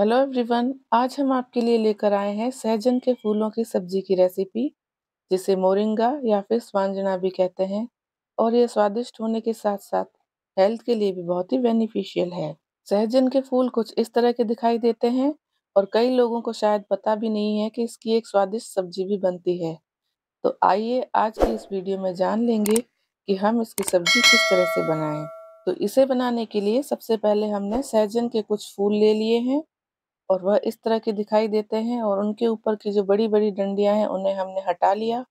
Hello everyone, आज हम आपके लिए लेकर आए हैं सहजन के फूलों की सब्जी की रेसिपी, जिसे मोरिंगा या फिर स्वांजना भी कहते हैं और ये स्वादिष्ट होने के साथ-साथ हेल्थ के लिए भी बहुत ही बेनिफिशियल है। सहजन के फूल कुछ इस तरह के दिखाई देते हैं और कई लोगों को शायद पता भी नहीं है कि इसकी एक स्वादिष्ट सब्जी भी बनती है। तो आइए आज की इस वीडियो में जान लेंगे कि हम इसकी सब्जी किस तरह से बनाएं तो इसे बनाने के लिए सबसे पहले हमने सहजन के कुछ फूल ले लिए हैं और वह इस तरह के दिखाई देते हैं और उनके ऊपर की जो बड़ी बड़ी डंडियां हैं उन्हें हमने हटा लिया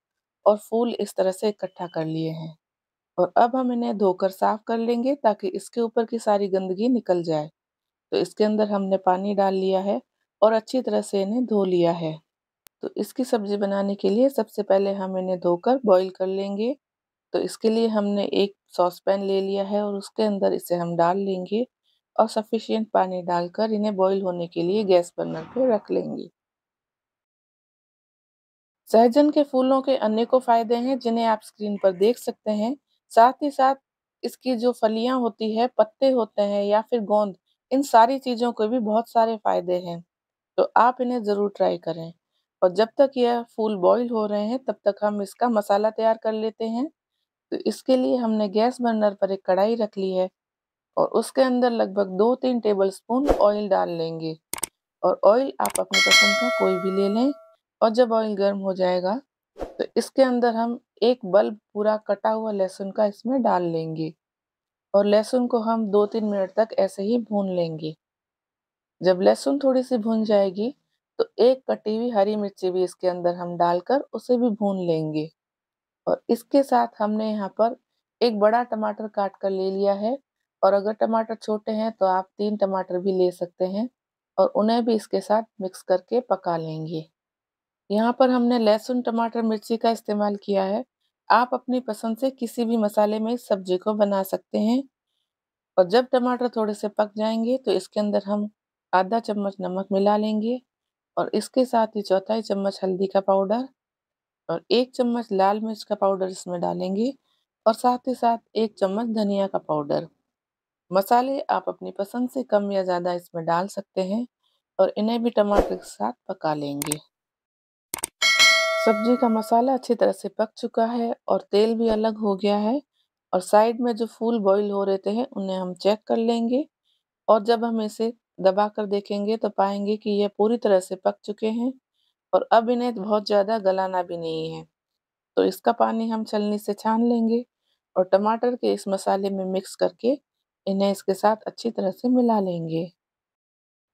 और फूल इस तरह से इकट्ठा कर लिए हैं और अब हम इन्हें धोकर साफ कर लेंगे ताकि इसके ऊपर की सारी गंदगी निकल जाए तो इसके अंदर हमने पानी डाल लिया है और अच्छी तरह से इन्हें धो लिया है तो इसकी सब्ज़ी बनाने के लिए सबसे पहले हम इन्हें धोकर बॉईल कर लेंगे तो इसके लिए हमने एक सॉस पैन ले लिया है और उसके अंदर इसे हम डाल लेंगे और सफिशियंट पानी डालकर इन्हें बॉईल होने के लिए गैस बर्नर पर रख लेंगे सहजन के फूलों के अनेकों फायदे हैं जिन्हें आप स्क्रीन पर देख सकते हैं साथ ही साथ इसकी जो फलियां होती है पत्ते होते हैं या फिर गोंद इन सारी चीज़ों के भी बहुत सारे फायदे हैं तो आप इन्हें ज़रूर ट्राई करें और जब तक यह फूल बॉईल हो रहे हैं तब तक हम इसका मसाला तैयार कर लेते हैं तो इसके लिए हमने गैस बर्नर पर एक कढ़ाई रख ली है और उसके अंदर लगभग दो तीन टेबल स्पून ऑयल डाल लेंगे और ऑयल आप अपने पसंद का कोई भी ले लें और जब ऑयल गर्म हो जाएगा तो इसके अंदर हम एक बल्ब पूरा कटा हुआ लहसुन का इसमें डाल लेंगे और लहसुन को हम दो तीन मिनट तक ऐसे ही भून लेंगे जब लहसुन थोड़ी सी भून जाएगी तो एक कटी हुई हरी मिर्ची भी इसके अंदर हम डालकर उसे भी भून लेंगे और इसके साथ हमने यहाँ पर एक बड़ा टमाटर काट कर ले लिया है और अगर टमाटर छोटे हैं तो आप तीन टमाटर भी ले सकते हैं और उन्हें भी इसके साथ मिक्स करके पका लेंगे यहाँ पर हमने लहसुन टमाटर मिर्ची का इस्तेमाल किया है आप अपनी पसंद से किसी भी मसाले में इस सब्जी को बना सकते हैं और जब टमाटर थोड़े से पक जाएंगे तो इसके अंदर हम आधा चम्मच नमक मिला लेंगे और इसके साथ ही चौथाई चम्मच हल्दी का पाउडर और एक चम्मच लाल मिर्च का पाउडर इसमें डालेंगे और साथ ही साथ एक चम्मच धनिया का पाउडर मसाले आप अपनी पसंद से कम या ज़्यादा इसमें डाल सकते हैं और इन्हें भी टमाटर के साथ पका लेंगे सब्जी का मसाला अच्छी तरह से पक चुका है और तेल भी अलग हो गया है और साइड में जो फूल बॉईल हो रहे थे उन्हें हम चेक कर लेंगे और जब हम इसे दबा कर देखेंगे तो पाएंगे कि यह पूरी तरह से पक चुके हैं और अब इन्हें बहुत ज़्यादा गलाना भी नहीं है तो इसका पानी हम छलनी से छान लेंगे और टमाटर के इस मसाले में मिक्स करके इन्हें इसके साथ अच्छी तरह से मिला लेंगे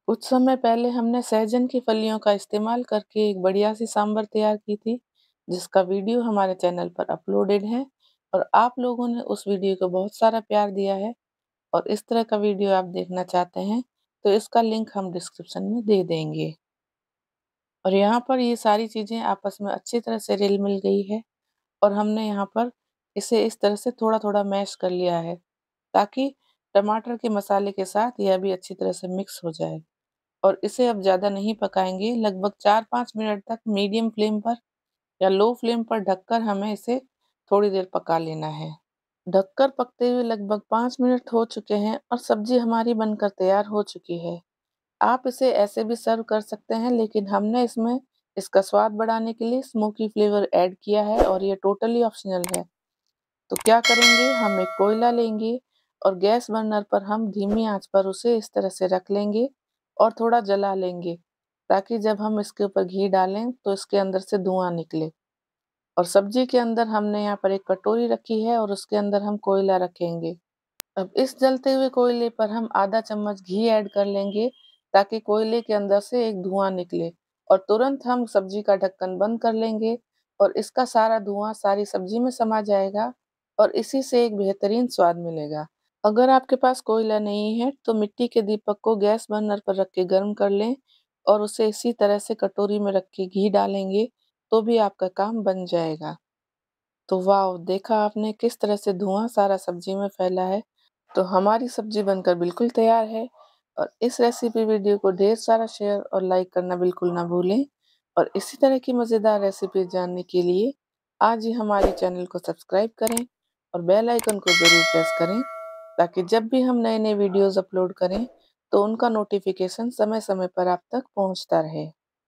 कुछ समय पहले हमने सहजन की फलियों का इस्तेमाल करके एक बढ़िया सी सांभर तैयार की थी जिसका वीडियो हमारे चैनल पर अपलोडेड है और आप लोगों ने उस वीडियो को बहुत सारा प्यार दिया है और इस तरह का वीडियो आप देखना चाहते हैं तो इसका लिंक हम डिस्क्रिप्शन में दे देंगे और यहाँ पर ये सारी चीज़ें आपस में अच्छी तरह से रिल मिल गई है और हमने यहाँ पर इसे इस तरह से थोड़ा थोड़ा मैश कर लिया है ताकि टमाटर के मसाले के साथ यह भी अच्छी तरह से मिक्स हो जाए और इसे अब ज़्यादा नहीं पकाएंगे लगभग चार पाँच मिनट तक मीडियम फ्लेम पर या लो फ्लेम पर ढककर हमें इसे थोड़ी देर पका लेना है ढककर पकते हुए लगभग पाँच मिनट हो चुके हैं और सब्जी हमारी बनकर तैयार हो चुकी है आप इसे ऐसे भी सर्व कर सकते हैं लेकिन हमने इसमें इसका स्वाद बढ़ाने के लिए स्मोकी फ्लेवर ऐड किया है और ये टोटली ऑप्शनल है तो क्या करेंगे हम एक कोयला लेंगे और गैस बर्नर पर हम धीमी आंच पर उसे इस तरह से रख लेंगे और थोड़ा जला लेंगे ताकि जब हम इसके ऊपर घी डालें तो इसके अंदर से धुआं निकले और सब्जी के अंदर हमने यहाँ पर एक कटोरी रखी है और उसके अंदर हम कोयला रखेंगे अब इस जलते हुए कोयले पर हम आधा चम्मच घी ऐड कर लेंगे ताकि कोयले के अंदर से एक धुआं निकले और तुरंत हम सब्जी का ढक्कन बंद कर लेंगे और इसका सारा धुआं सारी सब्जी में समा जाएगा और इसी से एक बेहतरीन स्वाद मिलेगा अगर आपके पास कोयला नहीं है तो मिट्टी के दीपक को गैस बर्नर पर रख के गर्म कर लें और उसे इसी तरह से कटोरी में रख के घी डालेंगे तो भी आपका काम बन जाएगा तो वाह देखा आपने किस तरह से धुआं सारा सब्जी में फैला है तो हमारी सब्जी बनकर बिल्कुल तैयार है और इस रेसिपी वीडियो को ढेर सारा शेयर और लाइक करना बिल्कुल ना भूलें और इसी तरह की मज़ेदार रेसिपी जानने के लिए आज ही हमारे चैनल को सब्सक्राइब करें और बेल आइकन को ज़रूर प्रेस करें ताकि जब भी हम नए नए वीडियोस अपलोड करें तो उनका नोटिफिकेशन समय समय पर आप तक पहुंचता रहे